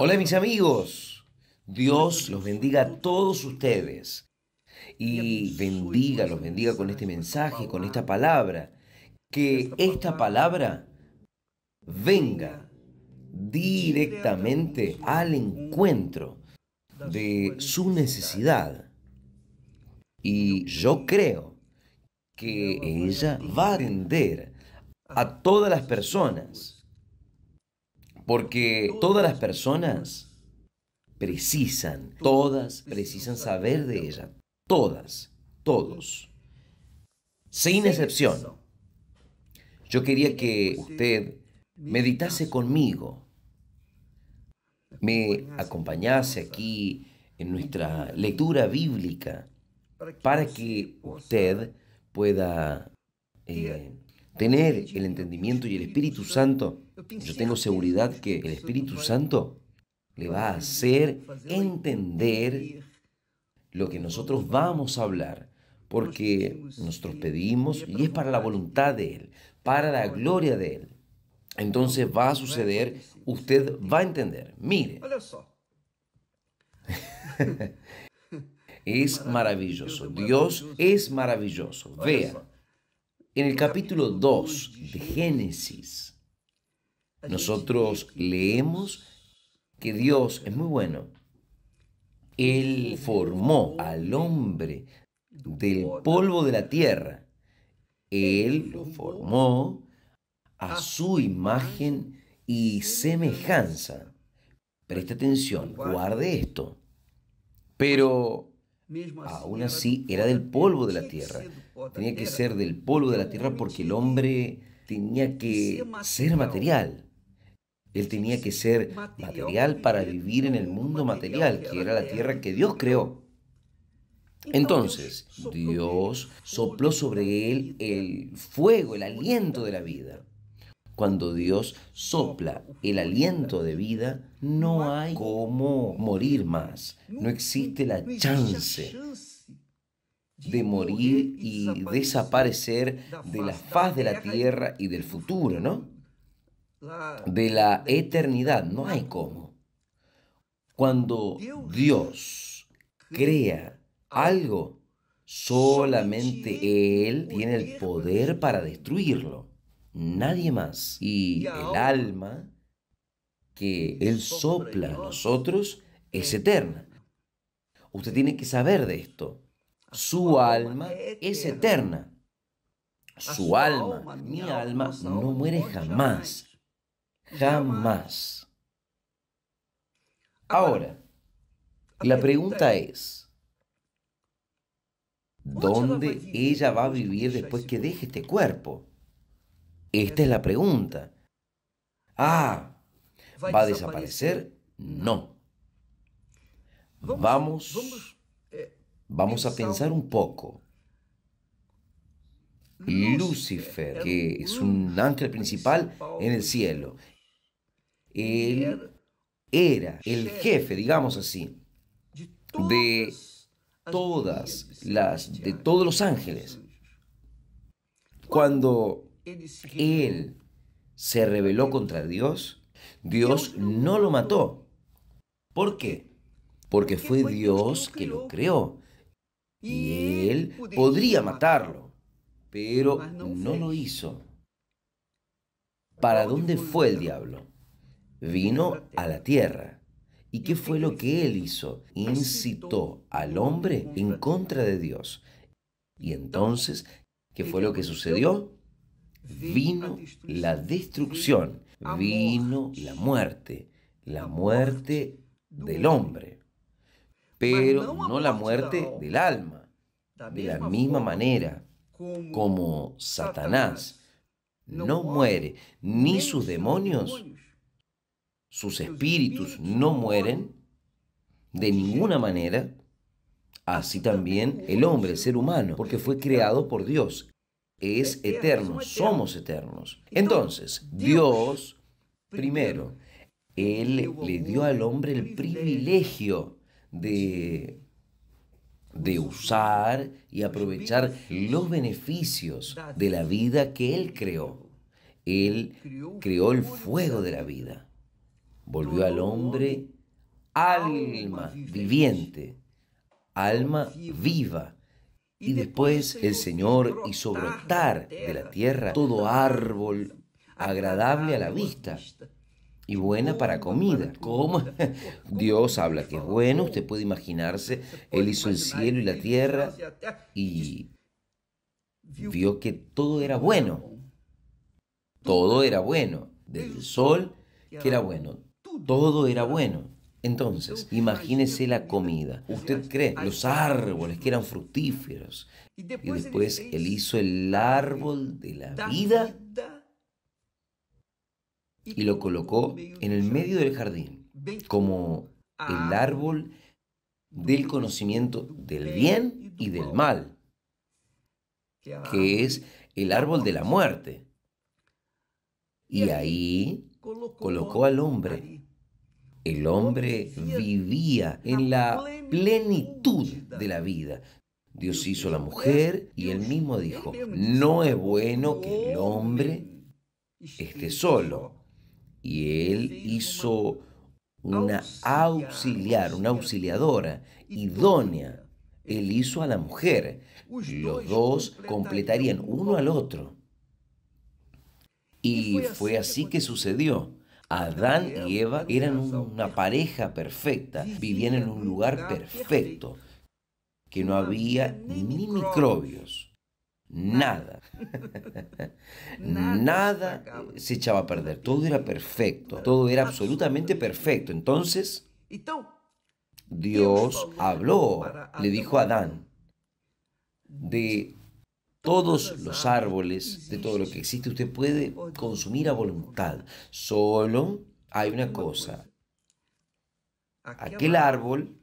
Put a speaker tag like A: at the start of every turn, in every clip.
A: Hola mis amigos, Dios los bendiga a todos ustedes y bendiga, los bendiga con este mensaje, con esta palabra, que esta palabra venga directamente al encuentro de su necesidad. Y yo creo que ella va a atender a todas las personas porque todas las personas precisan, todas precisan saber de ella. Todas, todos. Sin excepción. Yo quería que usted meditase conmigo, me acompañase aquí en nuestra lectura bíblica para que usted pueda eh, tener el entendimiento y el Espíritu Santo yo tengo seguridad que el Espíritu Santo le va a hacer entender lo que nosotros vamos a hablar, porque nosotros pedimos y es para la voluntad de Él, para la gloria de Él. Entonces va a suceder, usted va a entender. Mire. es maravilloso. Dios es maravilloso. Vea, en el capítulo 2 de Génesis, nosotros leemos que Dios es muy bueno. Él formó al hombre del polvo de la tierra. Él lo formó a su imagen y semejanza. Preste atención, guarde esto. Pero aún así era del polvo de la tierra. Tenía que ser del polvo de la tierra porque el hombre tenía que ser material. Él tenía que ser material para vivir en el mundo material, que era la tierra que Dios creó. Entonces, Dios sopló sobre él el fuego, el aliento de la vida. Cuando Dios sopla el aliento de vida, no hay cómo morir más. No existe la chance de morir y desaparecer de la faz de la tierra y del futuro, ¿no? de la eternidad. No hay cómo. Cuando Dios crea algo, solamente Él tiene el poder para destruirlo. Nadie más. Y el alma que Él sopla a nosotros es eterna. Usted tiene que saber de esto. Su alma es eterna. Su alma, mi alma, no muere jamás. Jamás. Ah, Ahora, ah, la pregunta es, ¿dónde ella va a vivir después que deje este cuerpo? Esta es la pregunta. Ah, ¿va a desaparecer? No. Vamos, vamos eh, a pensar un poco. Lucifer, que es un ángel principal en el cielo, él era el jefe, digamos así, de todas las, de todos los ángeles. Cuando él se rebeló contra Dios, Dios no lo mató. ¿Por qué? Porque fue Dios que lo creó. Y él podría matarlo, pero no lo hizo. ¿Para dónde fue el diablo? vino a la tierra. ¿Y qué fue lo que él hizo? Incitó al hombre en contra de Dios. Y entonces, ¿qué fue lo que sucedió? Vino la destrucción, vino la muerte, la muerte del hombre, pero no la muerte del alma. De la misma manera como Satanás no muere, ni sus demonios sus espíritus no mueren de ninguna manera, así también el hombre, el ser humano, porque fue creado por Dios. Es eterno, somos eternos. Entonces, Dios, primero, Él le dio al hombre el privilegio de, de usar y aprovechar los beneficios de la vida que Él creó. Él creó el fuego de la vida volvió al hombre alma viviente, alma viva. Y después el Señor hizo brotar de la tierra todo árbol agradable a la vista y buena para comida. ¿Cómo? Dios habla que es bueno, usted puede imaginarse, Él hizo el cielo y la tierra y vio que todo era bueno. Todo era bueno, desde el sol que era bueno, todo era bueno. Entonces, imagínese la comida. ¿Usted cree? Los árboles que eran fructíferos. Y después él hizo el árbol de la vida y lo colocó en el medio del jardín, como el árbol del conocimiento del bien y del mal, que es el árbol de la muerte. Y ahí colocó al hombre el hombre vivía en la plenitud de la vida. Dios hizo la mujer y él mismo dijo, no es bueno que el hombre esté solo. Y él hizo una auxiliar, una auxiliadora idónea. Él hizo a la mujer. Los dos completarían uno al otro. Y fue así que sucedió. Adán y Eva eran una pareja perfecta, vivían en un lugar perfecto, que no había ni microbios, nada. Nada se echaba a perder, todo era perfecto, todo era absolutamente perfecto. Entonces, Dios habló, le dijo a Adán, de todos los árboles de todo lo que existe usted puede consumir a voluntad. Solo hay una cosa. Aquel árbol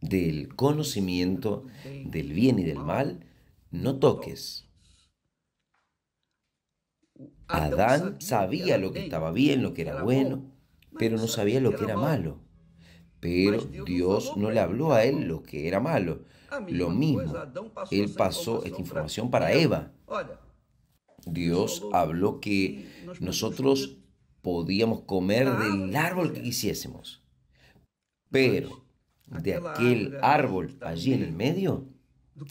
A: del conocimiento del bien y del mal, no toques. Adán sabía lo que estaba bien, lo que era bueno, pero no sabía lo que era malo. Pero Dios no le habló a él lo que era malo, lo mismo, Él pasó esta información para Eva. Dios habló que nosotros podíamos comer del ah, árbol que quisiésemos, pero pues, de aquel árbol allí en el medio,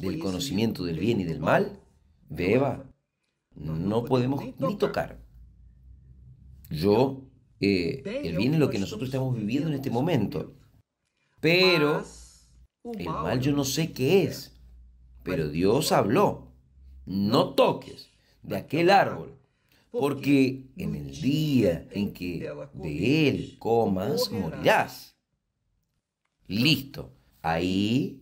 A: del conocimiento del bien y del mal, de Eva, no podemos ni tocar. Yo, el bien es lo que nosotros estamos viviendo en este momento, pero Oh, el mal yo no sé qué es, pero Dios habló, no toques de aquel árbol, porque en el día ¿eh? en que de él comas, morirás. Listo, ahí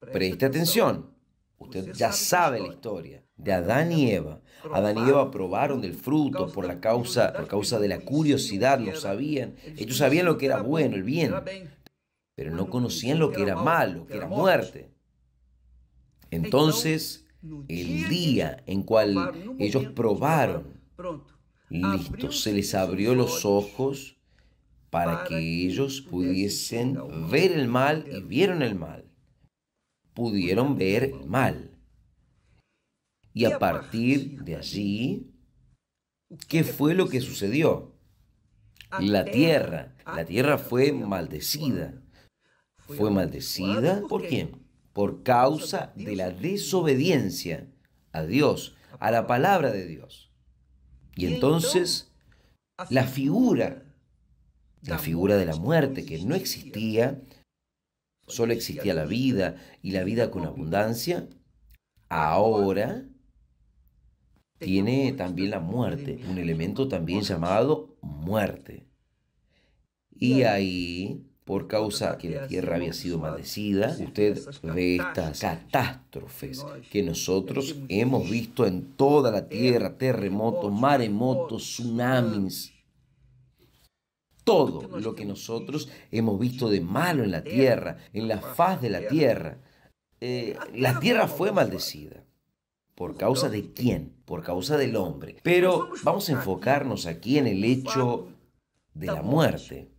A: preste atención. Usted ya sabe la historia de Adán y Eva. Adán y Eva probaron del fruto por la causa, por causa de la curiosidad, lo sabían. Ellos sabían lo que era bueno, el bien, pero no conocían lo que era malo, que era muerte. Entonces, el día en cual ellos probaron, listo, se les abrió los ojos para que ellos pudiesen ver el mal y vieron el mal. Pudieron ver el mal. Y a partir de allí, ¿qué fue lo que sucedió? La tierra, la tierra fue maldecida fue maldecida. ¿Por quién? Por causa de la desobediencia a Dios, a la palabra de Dios. Y entonces la figura, la figura de la muerte que no existía, solo existía la vida y la vida con abundancia, ahora tiene también la muerte, un elemento también llamado muerte. Y ahí por causa que la tierra había sido maldecida, usted ve estas catástrofes que nosotros hemos visto en toda la tierra, terremotos, maremotos, tsunamis, todo lo que nosotros hemos visto de malo en la tierra, en la faz de la tierra. Eh, eh, la tierra fue maldecida. ¿Por causa de quién? Por causa del hombre. Pero vamos a enfocarnos aquí en el hecho de la muerte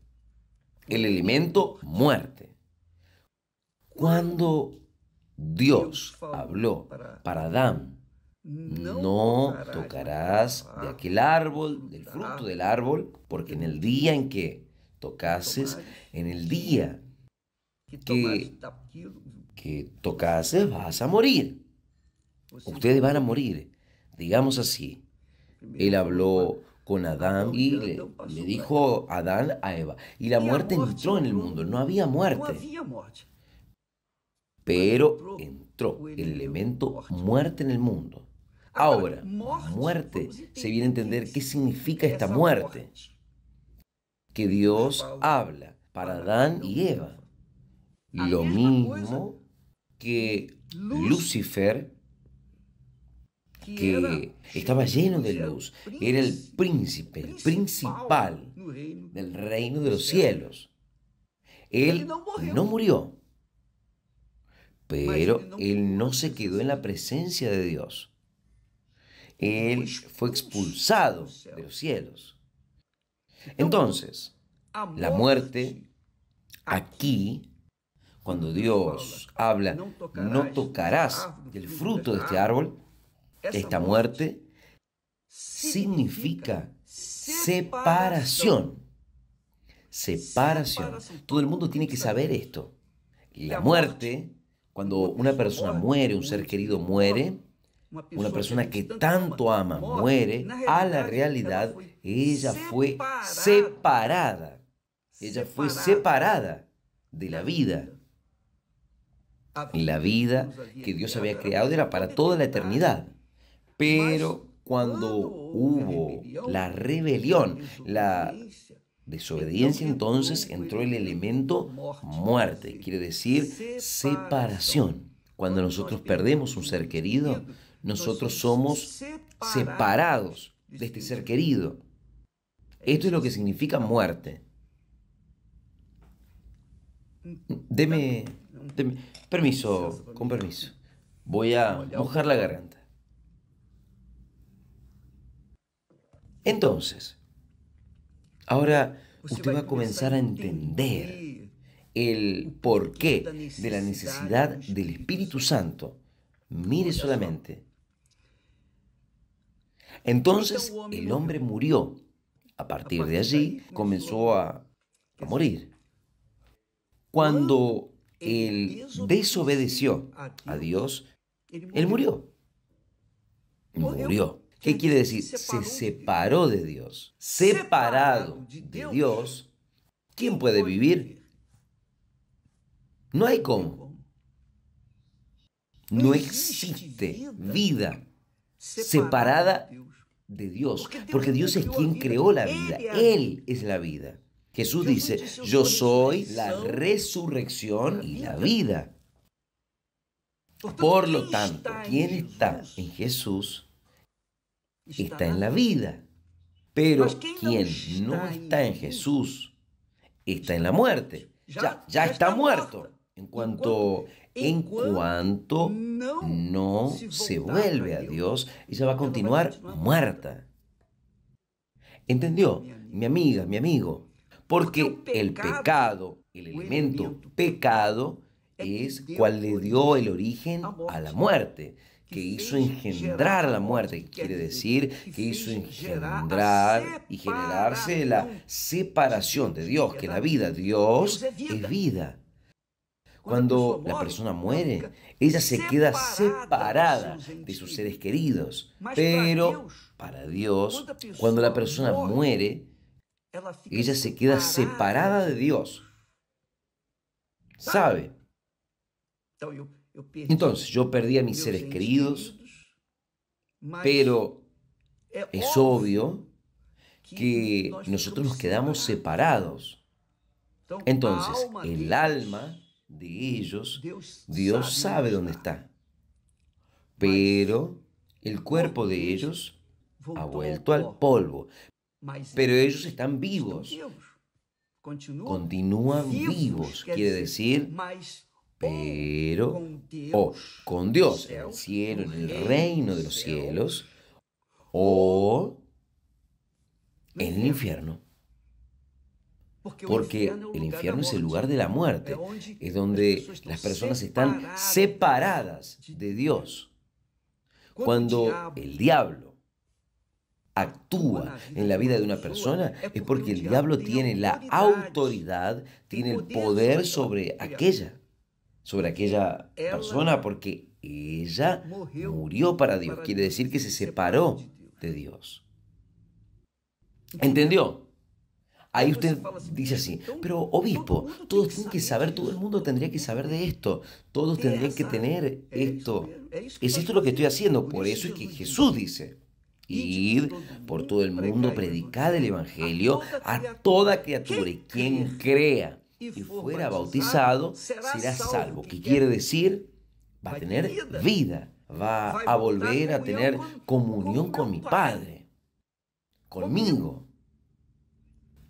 A: el elemento muerte. Cuando Dios habló para Adán, no tocarás de aquel árbol, del fruto del árbol, porque en el día en que tocases, en el día que, que tocases vas a morir. Ustedes van a morir, digamos así. Él habló con Adán y le, dijo Adán a Eva, y la muerte entró en el mundo, no había muerte. Pero entró el elemento muerte en el mundo. Ahora, muerte, se viene a entender qué significa esta muerte que Dios habla para Adán y Eva. Lo mismo que Lucifer que estaba lleno de luz, era el príncipe, el principal del reino de los cielos. Él no murió, pero él no se quedó en la presencia de Dios. Él pues fue expulsado de los cielos. Entonces, la muerte aquí, cuando Dios habla, no tocarás el fruto de este árbol, esta muerte significa separación. Separación. Todo el mundo tiene que saber esto. La muerte, cuando una persona muere, un ser querido muere, una persona que tanto ama muere, a la realidad ella fue separada. Ella fue separada de la vida. La vida que Dios había creado era para toda la eternidad. Pero cuando hubo la rebelión, la desobediencia, entonces entró el elemento muerte, quiere decir separación. Cuando nosotros perdemos un ser querido, nosotros somos separados de este, este ser querido. Esto es lo que significa muerte. Deme, permiso, con permiso. Voy a mojar la garganta. Entonces, ahora pues usted va a comenzar a entender el porqué de la necesidad del Espíritu Santo. Mire solamente. Entonces el hombre murió. A partir de allí comenzó a, morir. Cuando él desobedeció a Dios, él murió. Murió. ¿Qué quiere decir? Se separó de Dios. Separado de Dios, ¿quién puede vivir? No hay cómo. No existe vida separada de Dios, porque Dios es quien creó la vida. Él es la vida. Jesús dice, yo soy la resurrección y la vida. Por lo tanto, ¿quién está en Jesús está en la vida. Pero quien no está en Jesús está en la muerte. Ya, ya está muerto. En cuanto, en cuanto no se vuelve a Dios, ella va a continuar muerta. ¿Entendió? Mi amiga, mi amigo. Porque el pecado, el elemento pecado, es cual le dio el origen a la muerte que hizo engendrar la muerte, quiere decir que hizo engendrar y generarse la separación de Dios, que la vida, Dios es vida. Cuando la persona muere, ella se queda separada de sus seres queridos. Pero para Dios, cuando la persona muere, ella se queda separada de Dios. ¿Sabe? Entonces yo perdí a mis seres queridos, pero eh, es obvio que nosotros nos quedamos separados. Entonces el alma de ellos, Dios sabe dónde está, pero el cuerpo de ellos ha vuelto al polvo, pero ellos están vivos, continúan vivos, quiere decir pero oh, o con Dios en el cielo, en el reino de los cielos, o en el infierno. Porque el infierno es el lugar de la muerte, es donde las personas están separadas de Dios. Cuando el diablo actúa en la vida de una persona es porque el diablo tiene la autoridad, tiene el poder sobre aquella sobre aquella persona porque ella murió para Dios. Quiere decir que se separó de Dios. ¿Entendió? Ahí usted dice así, pero obispo, todos tienen que saber, todo el mundo tendría que saber de esto, todos tendrían que tener esto. Es esto lo que estoy haciendo, por eso es que Jesús dice, ir por todo el mundo, predicar el Evangelio a toda criatura y quien crea y fuera bautizado, será salvo. ¿Qué quiere decir? Va a tener vida, va a volver a tener comunión con mi Padre, conmigo.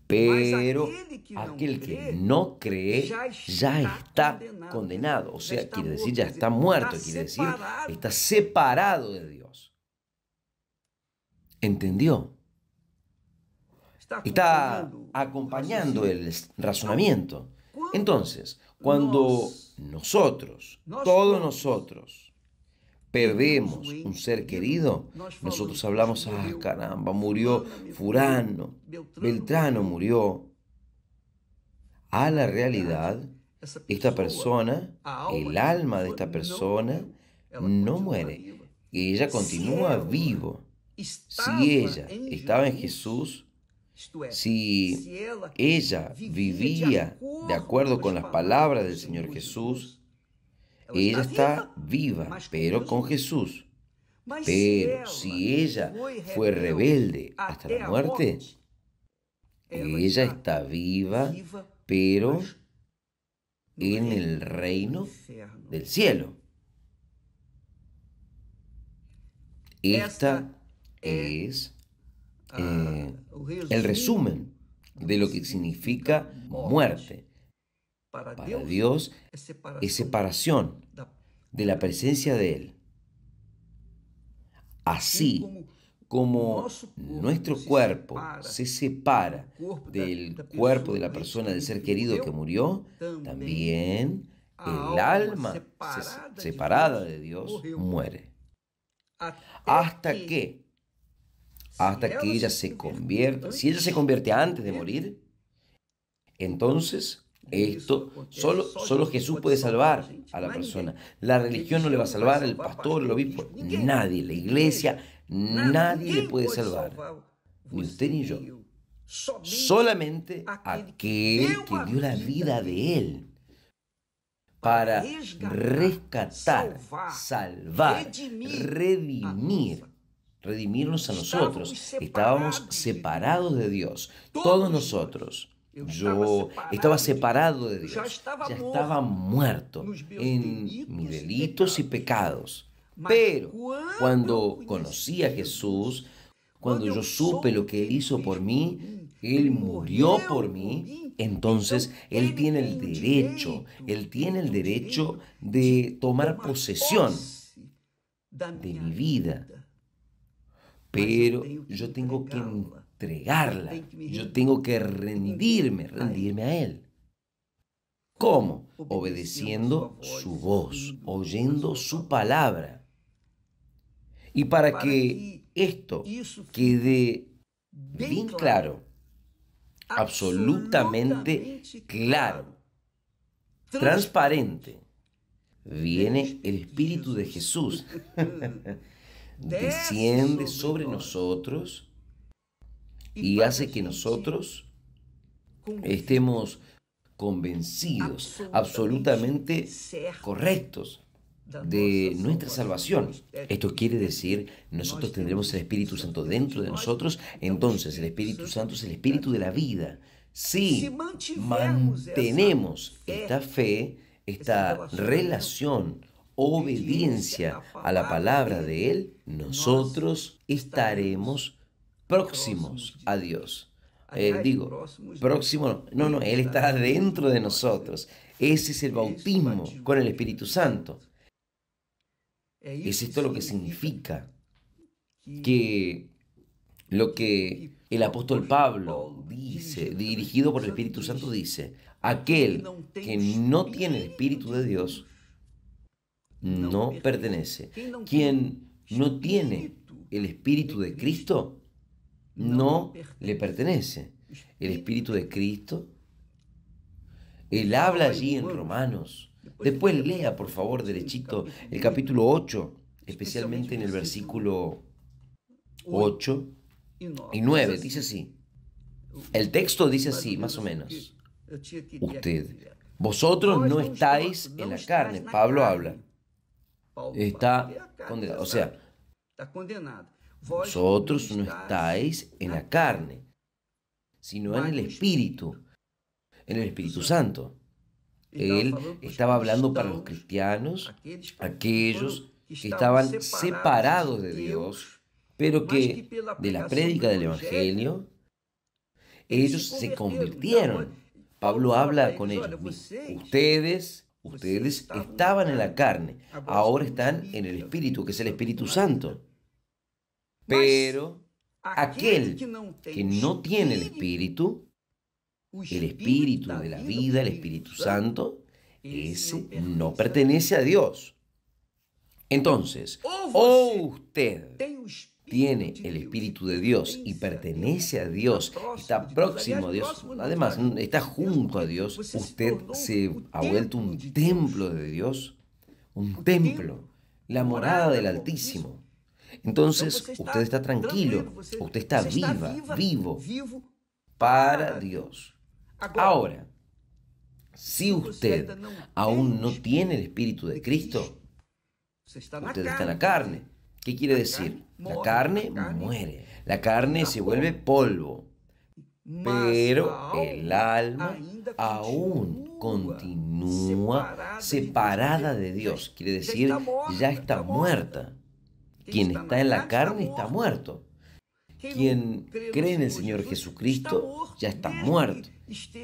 A: Pero aquel que no cree ya está condenado, o sea, quiere decir ya está muerto, quiere decir está separado de Dios. ¿Entendió? Está acompañando el razonamiento. Entonces, cuando nosotros, todos nosotros, perdemos un ser querido, nosotros hablamos, ah, caramba, murió Furano, Beltrano murió. A la realidad, esta persona, el alma de esta persona, no muere. ella continúa vivo. Si ella estaba en Jesús, si ella vivía de acuerdo con las palabras del Señor Jesús, ella está viva, pero con Jesús. Pero si ella fue rebelde hasta la muerte, ella está viva, pero en el reino del cielo. Esta es Ah, eh, el resumen de lo que significa muerte. Para Dios es separación de la presencia de Él. Así como nuestro cuerpo se separa del cuerpo de la persona, del ser querido que murió, también el alma separada de Dios muere. Hasta que hasta que ella se convierta. Si ella se convierte antes de morir, entonces esto solo, solo Jesús puede salvar a la persona. La religión no le va a salvar, el pastor, el obispo, nadie, la iglesia, nadie le puede salvar. Ni usted ni yo. Solamente aquel que dio la vida de él para rescatar, salvar, redimir redimirnos a nosotros. Estábamos separados de Dios, todos nosotros. Yo estaba separado de Dios, ya estaba muerto en mis delitos y pecados. Pero cuando conocí a Jesús, cuando yo supe lo que Él hizo por mí, Él murió por mí, entonces Él tiene el derecho, Él tiene el derecho de tomar posesión de mi vida, pero yo tengo que entregarla, yo tengo que rendirme, rendirme a Él. ¿Cómo? Obedeciendo su voz, oyendo su palabra. Y para que esto quede bien claro, absolutamente claro, transparente, viene el Espíritu de Jesús. desciende sobre nosotros y hace que nosotros estemos convencidos, absolutamente correctos de nuestra salvación. Esto quiere decir, nosotros tendremos el Espíritu Santo dentro de nosotros, entonces el Espíritu Santo es el Espíritu de la vida. Si mantenemos esta fe, esta relación obediencia a la palabra de Él, nosotros estaremos próximos a Dios. Eh, digo, próximo, no, no, Él estará dentro de nosotros. Ese es el bautismo con el Espíritu Santo. Es esto lo que significa que lo que el apóstol Pablo dice, dirigido por el Espíritu Santo, dice, aquel que no tiene el Espíritu de Dios, no pertenece. Quien no tiene el Espíritu de Cristo, no le pertenece. El Espíritu de Cristo, Él habla allí en Romanos. Después lea, por favor, derechito, el capítulo 8, especialmente en el versículo 8 y 9. Dice así. El texto dice así, más o menos. Usted, vosotros no estáis en la carne. Pablo habla está condenado. O sea, vosotros no estáis en la carne, sino en el Espíritu, en el Espíritu Santo. Él estaba hablando para los cristianos, aquellos que estaban separados de Dios, pero que de la prédica del Evangelio, ellos se convirtieron. Pablo habla con ellos, pues ustedes Ustedes pues estaban en la carne, ahora están en el Espíritu, que es el Espíritu Santo. Pero aquel que no tiene el Espíritu, el Espíritu de la vida, el Espíritu Santo, ese no pertenece a Dios. Entonces, o oh, oh usted tiene el Espíritu de Dios y pertenece a Dios, está próximo a Dios, además está junto a Dios, usted se ha vuelto un templo de Dios, un templo, la morada del Altísimo. Entonces usted está tranquilo, usted está viva, vivo, para Dios. Ahora, si usted aún no tiene el Espíritu de Cristo, usted está en la carne. ¿Qué quiere decir? la, carne muere. La carne se vuelve polvo. Pero el alma aún continúa separada de Dios. Quiere decir, ya está muerta. Quien está en la carne está muerto. Quien cree en el Señor Jesucristo ya está muerto.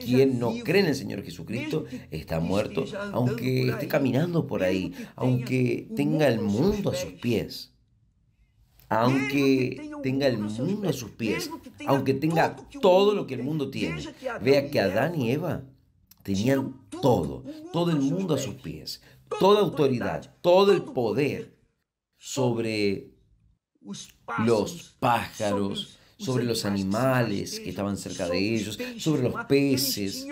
A: Quien no cree en el Señor Jesucristo está muerto, aunque esté caminando por ahí, aunque tenga el mundo a sus pies aunque tenga el mundo a sus pies, aunque tenga todo lo que el mundo tiene. Vea que Adán y Eva tenían todo, todo el mundo a sus pies, toda autoridad, todo el poder sobre los pájaros, sobre los animales que estaban cerca de ellos, sobre los peces.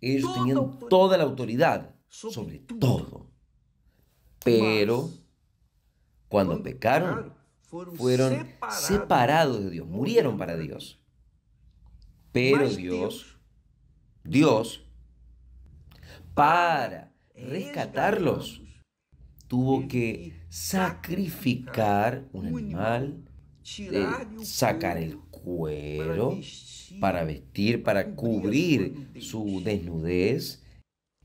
A: Ellos tenían toda la autoridad sobre todo. Pero cuando pecaron, fueron, separados, de Dios, murieron para Dios. Pero Dios, Dios, para rescatarlos, tuvo que sacrificar un animal, eh, sacar el cuero para vestir, para cubrir su desnudez,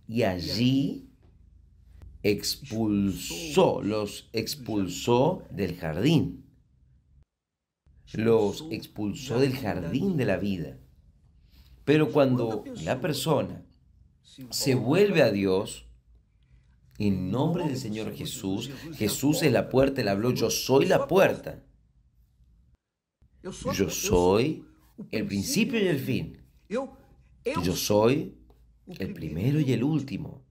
A: y allí expulsó, los expulsó del jardín. Los expulsó del jardín de la vida. Pero cuando la persona se vuelve a Dios, en nombre del Señor Jesús, Jesús es la puerta, él habló, yo soy la puerta. Yo soy el principio y el fin. Yo soy el primero y el último.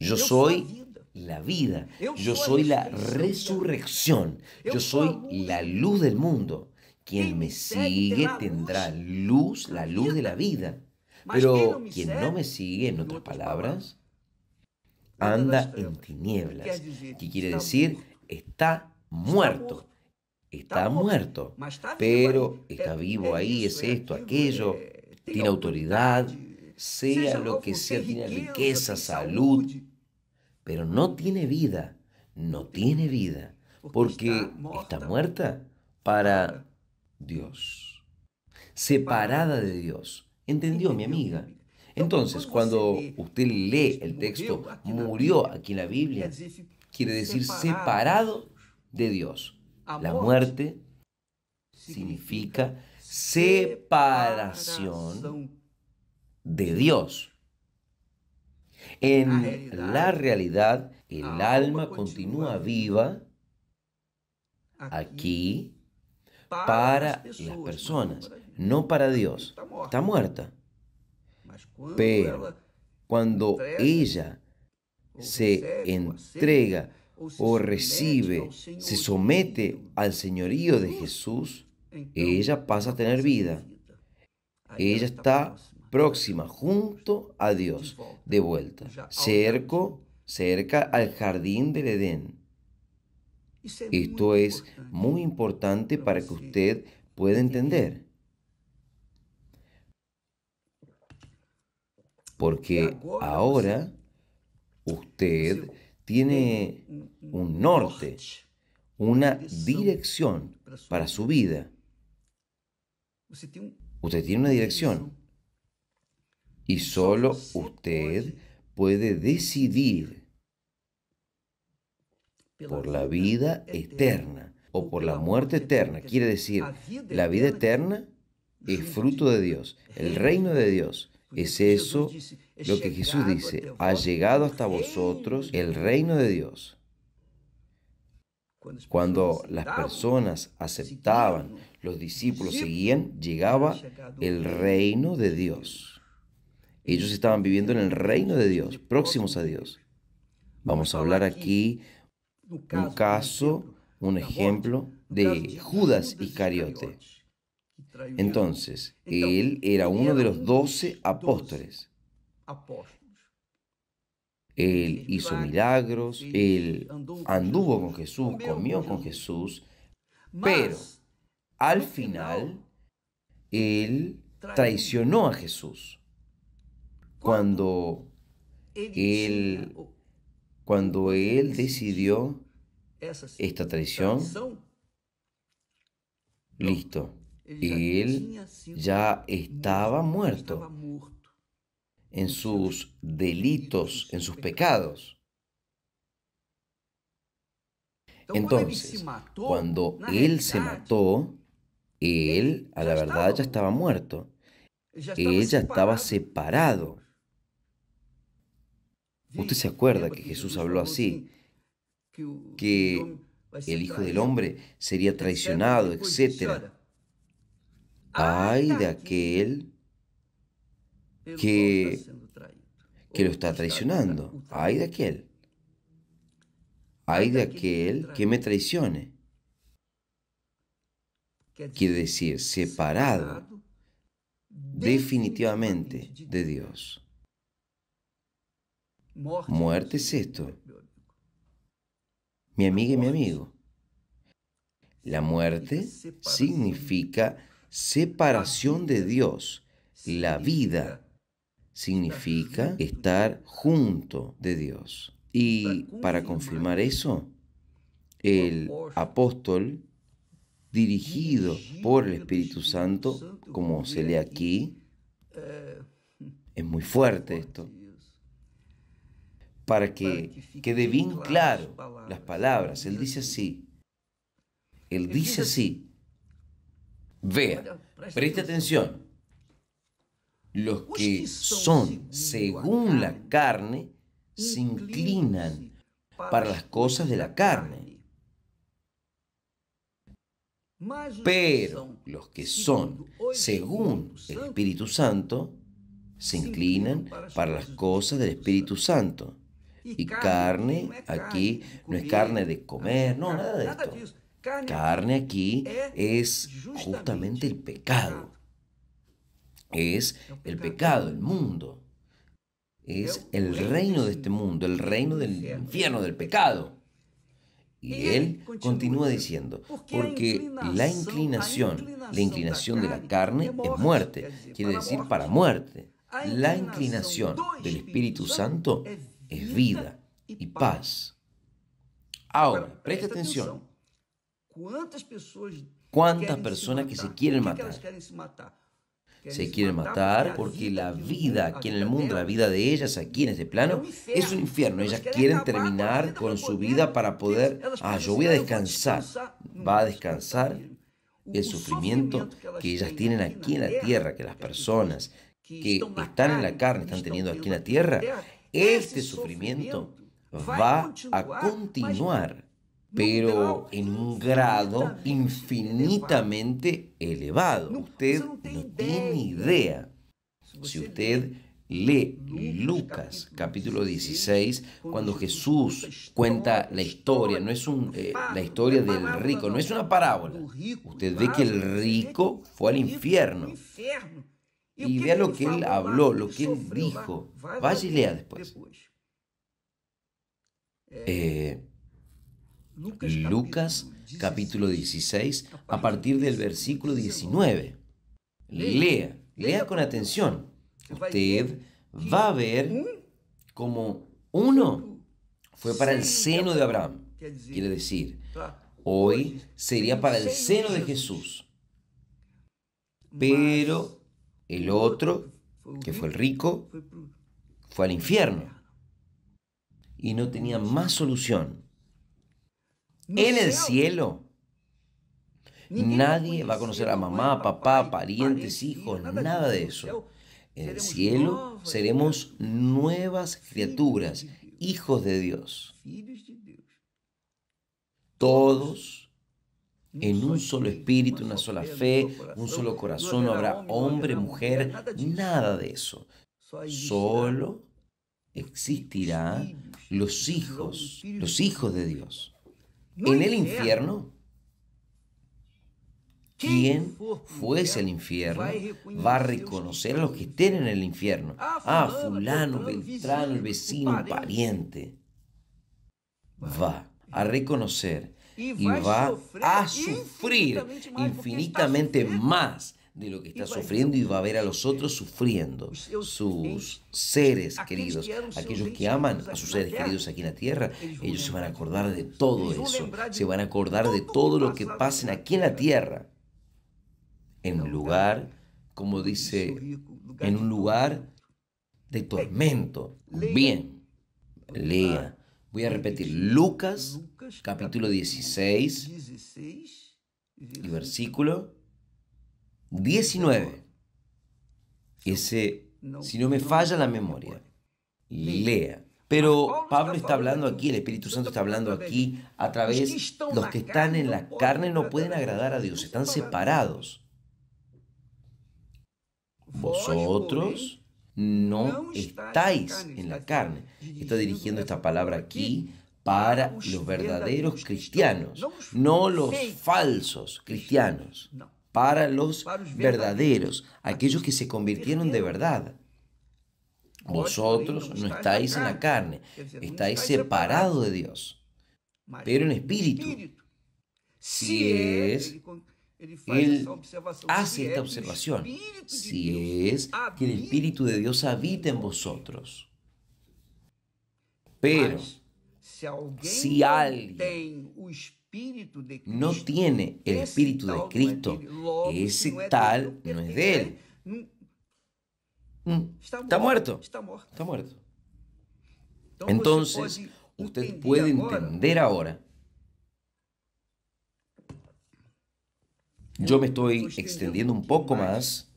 A: Yo soy la vida, yo soy la resurrección, yo soy la luz del mundo. Quien me sigue tendrá luz, la luz de la vida. Pero quien no me sigue, en otras palabras, anda en tinieblas. ¿Qué quiere decir? Está muerto. Está muerto, pero está vivo ahí, es esto, aquello, tiene autoridad, sea lo que sea, tiene riqueza, salud, pero no tiene vida, no tiene vida, porque está muerta para Dios, separada de Dios. ¿Entendió mi amiga? Entonces, cuando usted lee el texto, murió aquí en la Biblia, quiere decir separado de Dios. La muerte significa separación de Dios. En la realidad, el alma continúa viva aquí para las personas, no para Dios. Está muerta. Pero cuando ella se entrega o recibe, se somete al señorío de Jesús, ella pasa a tener vida. Ella está próxima junto a Dios, de vuelta, cerco, cerca al jardín del Edén. Esto es muy importante para que usted pueda entender. Porque ahora usted tiene un norte, una dirección para su vida. Usted tiene una dirección. Y solo usted puede decidir por la vida eterna o por la muerte eterna. Quiere decir, la vida eterna es fruto de Dios, el reino de Dios. Es eso lo que Jesús dice, ha llegado hasta vosotros el reino de Dios. Cuando las personas aceptaban, los discípulos seguían, llegaba el reino de Dios. Ellos estaban viviendo en el reino de Dios, próximos a Dios. Vamos a hablar aquí un caso, un ejemplo de Judas Iscariote. Entonces, él era uno de los doce apóstoles. Él hizo milagros, él anduvo con Jesús, comió con Jesús, pero al final él traicionó a Jesús cuando él, cuando él decidió esta traición, listo, él ya estaba muerto en sus delitos, en sus pecados. Entonces, cuando él se mató, él a la verdad ya estaba muerto. Él ya estaba separado. Usted se acuerda que Jesús habló así, que el Hijo del Hombre sería traicionado, etc. Ay de aquel que, lo está traicionando. Ay de aquel. Ay de aquel que me traicione. Quiere decir, separado definitivamente de Dios. Muerte es esto. Mi amiga y mi amigo. La muerte significa separación de Dios. La vida significa estar junto de Dios. Y para confirmar eso, el apóstol, dirigido por el Espíritu Santo, como se lee aquí, es muy fuerte esto, para que quede bien claro las palabras. Él dice así. Él dice así. Vea, preste atención. Los que son según la carne se inclinan para las cosas de la carne. Pero los que son según el Espíritu Santo se inclinan para las cosas del Espíritu Santo. Y carne aquí no es carne de comer, no, nada de esto. Carne aquí es justamente el pecado. Es el pecado, el mundo. Es el reino de este mundo, el reino del infierno, del pecado. Y él continúa diciendo, porque la inclinación, la inclinación de la carne es muerte, quiere decir para muerte. La inclinación del Espíritu Santo es vida y paz. Ahora, presta atención. ¿Cuántas personas que se quieren matar? Se quieren matar porque la vida aquí en el mundo, la vida de ellas aquí en este plano, es un infierno. Ellas quieren terminar con su vida para poder, ah, yo voy a descansar. Va a descansar el sufrimiento que ellas tienen aquí en la tierra, que las personas que están en la carne están teniendo aquí en la tierra, este sufrimiento va a continuar, pero en un grado infinitamente elevado. Usted no tiene idea. Si usted lee Lucas capítulo 16, cuando Jesús cuenta la historia, no es un, eh, la historia del rico, no es una parábola. Usted ve que el rico fue al infierno y vea lo que él habló, lo que él dijo. Vaya y lea después. Eh, eh, Lucas capítulo 16 a partir del versículo 19. Lea, lea con atención. Usted va a ver como uno fue para el seno de Abraham. Quiere decir, hoy sería para el seno de Jesús. Pero el otro, que fue el rico, fue al infierno. Y no tenía más solución. En el cielo, nadie va a conocer a mamá, papá, parientes, hijos, nada de eso. En el cielo seremos nuevas criaturas, hijos de Dios. Todos en un solo espíritu, una sola fe, un solo corazón, no habrá hombre, mujer, nada de eso. Solo existirán los hijos, los hijos de Dios. En el infierno, quien fuese el infierno va a reconocer a los que estén en el infierno. Ah, fulano, Beltrano, el vecino, pariente. Va a reconocer y va a sufrir infinitamente más de lo que está sufriendo y va a ver a los otros sufriendo, sus seres queridos, aquellos que aman a sus seres queridos aquí en la tierra, ellos se van a acordar de todo eso, se van a acordar de todo lo que pasen aquí en la tierra, en un lugar, como dice, en un lugar de tormento. Bien, lea, ah, voy a repetir, Lucas capítulo 16 versículo 19. Ese, si no me falla la memoria, lea. Pero Pablo está hablando aquí, el Espíritu Santo está hablando aquí a través, los que están en la carne no pueden agradar a Dios, están separados. Vosotros no estáis en la carne. Está dirigiendo esta palabra aquí para los verdaderos cristianos, no los falsos cristianos, para los verdaderos, aquellos que se convirtieron de verdad. Vosotros no estáis en la carne, estáis separados de Dios, pero en espíritu. Si es, Él hace esta observación, si es que el Espíritu de Dios habita en vosotros. Pero si alguien no tiene el Espíritu de Cristo, ese tal no es de él. Mm, está muerto. Está muerto. Entonces, usted puede entender ahora. Yo me estoy extendiendo un poco más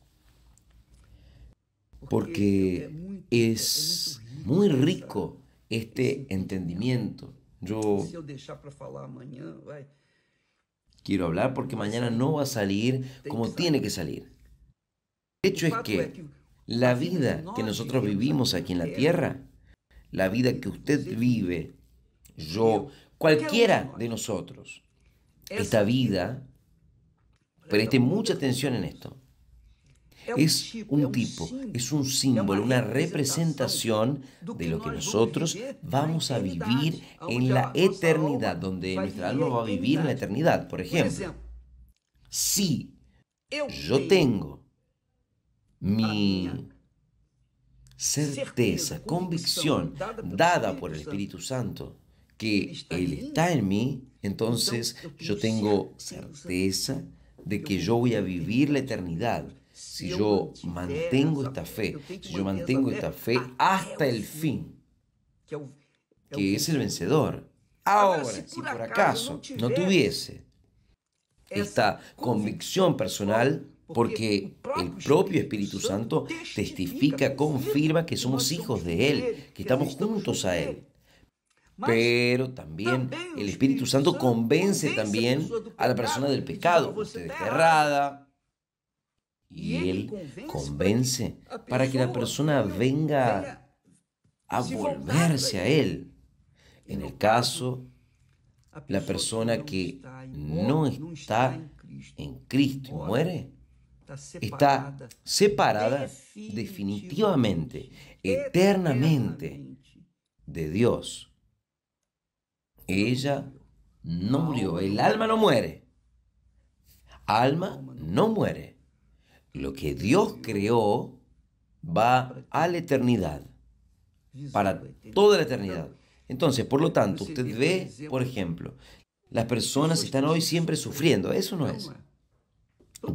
A: porque es muy rico este entendimiento. Yo quiero hablar porque mañana no va a salir como tiene que salir. El hecho es que la vida que nosotros vivimos aquí en la tierra, la vida que usted vive, yo, cualquiera um de nosotros, esta vida, preste mucha atención en esto, Um um es un tipo, es un símbolo, una representación de lo que nosotros vamos a vivir en la eternidad, donde nuestra alma va a vivir en la eternidad. Por ejemplo, si yo tengo mi certeza, convicción dada por el Espíritu Santo, que Él em está en mí, entonces yo tengo certeza de que yo voy a vivir la eternidad si yo mantengo esta fe, si yo mantengo esta fe hasta el fin, que es el vencedor. Ah, Ahora, si por acaso no tuviese esta convicción personal, porque el propio Espíritu Santo testifica, confirma que somos hijos de Él, que estamos juntos a Él. Pero también el Espíritu Santo convence también a la persona del pecado. Usted es errada, y Él convence para que la persona venga a volverse a Él. En el caso, la persona que no está en Cristo y muere, está separada definitivamente, eternamente de Dios. Ella no murió, el alma no muere. Alma no muere lo que Dios creó va a la eternidad, para toda la eternidad. Entonces, por lo tanto, usted ve, por ejemplo, las personas están hoy siempre sufriendo, eso no es.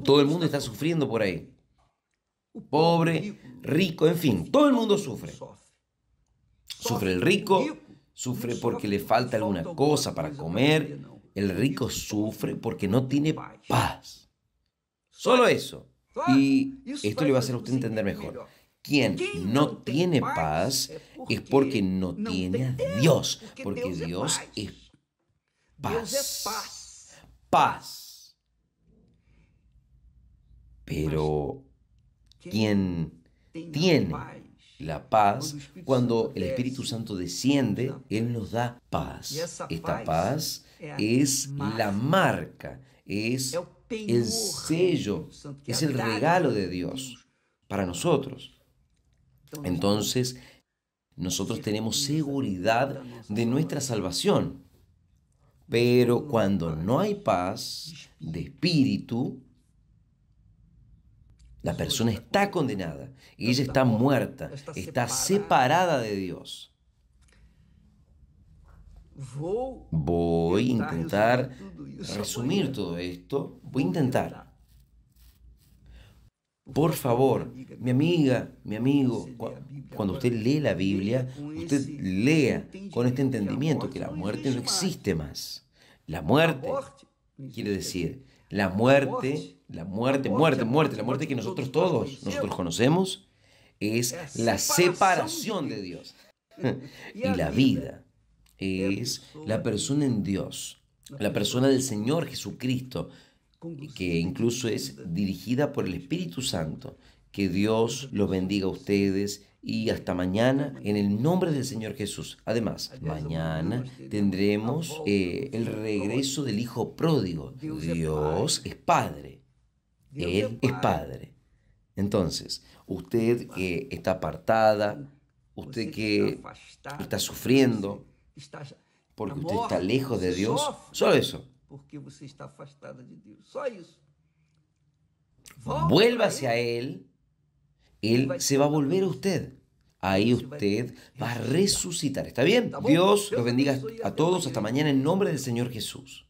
A: Todo el mundo está sufriendo por ahí. Pobre, rico, en fin, todo el mundo sufre. Sufre el rico, sufre porque le falta alguna cosa para comer. El rico sufre porque no tiene paz. Solo eso. Y esto le va a hacer a usted entender mejor. Quien no tiene paz es porque no tiene a Dios, porque Dios es paz. Paz. Pero quien tiene la paz, cuando el Espíritu Santo desciende, Él nos da paz. Esta paz es la marca, es el sello, es el regalo de Dios para nosotros. Entonces, nosotros tenemos seguridad de nuestra salvación. Pero cuando no hay paz de espíritu, la persona está condenada, ella está muerta, está separada de Dios. Voy a intentar resumir todo esto. Voy a intentar. Por favor, mi amiga, mi amigo, cuando usted lee la Biblia, usted lea con este entendimiento que la muerte no existe más. La muerte quiere decir la muerte, la muerte, muerte, muerte, la muerte que nosotros todos, nosotros conocemos, es la separación de Dios. Y la vida es la persona en Dios, la persona del Señor Jesucristo, que incluso es dirigida por el Espíritu Santo. Que Dios los bendiga a ustedes y hasta mañana en el nombre del Señor Jesús. Además, mañana tendremos eh, el regreso del Hijo pródigo. Dios es Padre. Él es Padre. Entonces, usted que está apartada, pues usted que está sufriendo, porque usted está lejos de Dios. Solo eso. Porque usted está afastada de Dios. Solo eso. Vuelva hacia Él. Él se va a volver a usted. Ahí usted va a resucitar. ¿Está bien? Dios los bendiga a todos. Hasta mañana en nombre del Señor Jesús.